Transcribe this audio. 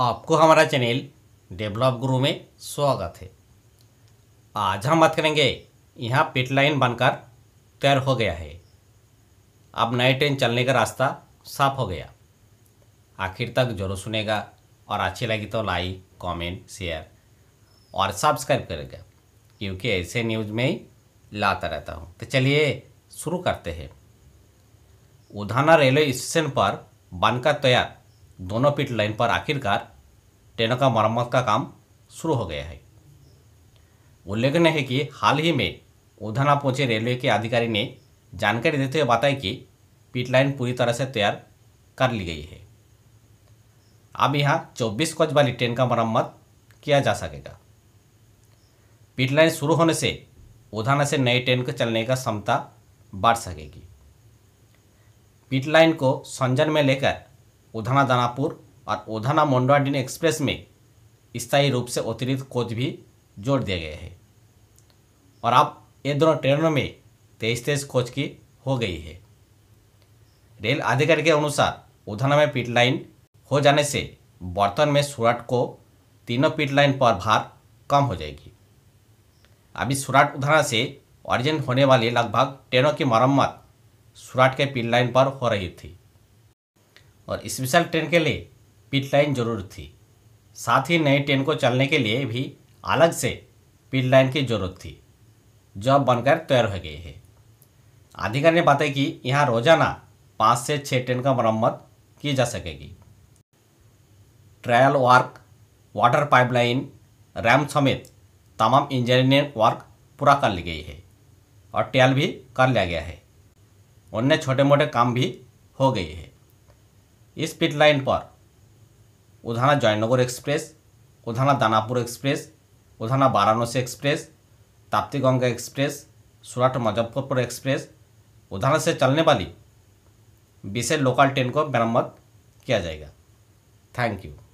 आपको हमारा channel develop गुरु में स्वागत है आज हम बात करेंगे यहाँ पिट लाइन बनकर तैयार हो गया है अब नए ट्रेन चलने का रास्ता साफ हो गया आखिर तक जरूर सुनेगा और अच्छी लगी तो लाइक कमेंट शेयर और सब्सक्राइब करेगा क्योंकि ऐसे न्यूज़ में ही लाता रहता हूँ तो चलिए शुरू करते हैं उधाना रेलवे स्टेशन पर बनकर तैयार दोनों पिट लाइन पर आखिरकार ट्रेनों का मरम्मत का काम शुरू हो गया है उल्लेखनीय है कि हाल ही में उधाना पहुंचे रेलवे के अधिकारी ने जानकारी देते हुए बताया कि पिट लाइन पूरी तरह से तैयार कर ली गई है अब यहाँ 24 कोच वाली ट्रेन का मरम्मत किया जा सकेगा पिट लाइन शुरू होने से उधाना से नई ट्रेन को चलने का क्षमता बढ़ सकेगी पिट लाइन को संजन में लेकर ओधाना दानापुर और ओधाना मंडवाडीन एक्सप्रेस में स्थायी रूप से अतिरिक्त कोच भी जोड़ दिए गए हैं और अब ये दोनों ट्रेनों में तेईस तेईस कोच की हो गई है रेल अधिकारी के अनुसार उधाना में पिट लाइन हो जाने से बर्तन में सूरत को तीनों पिट लाइन पर भार कम हो जाएगी अभी सूरत उधाना से ऑरिजिन होने वाली लगभग ट्रेनों की मरम्मत सूरत के पीट लाइन पर हो रही थी और स्पेशल ट्रेन के लिए पिट लाइन जरूर थी साथ ही नई ट्रेन को चलने के लिए भी अलग से पिट लाइन की जरूरत थी जो अब बनकर तैयार हो गई है अधिकारी ने बताया कि यहाँ रोजाना पाँच से छः ट्रेन का मरम्मत की जा सकेगी ट्रायल वर्क वाटर पाइपलाइन रैम समेत तमाम इंजीनियरिंग वर्क पूरा कर ली गई है और ट्रायल भी कर लिया गया है अन्य छोटे मोटे काम भी हो गई है स्पीड लाइन पर Udhna Jaynagar express Udhna Danapur express Udhna Varanasi express Tapti Ganga express Surat Muzaffarpur express Udhna से चलने वाली विशेष लोकल ट्रेन को मरम्मत किया जाएगा थैंक यू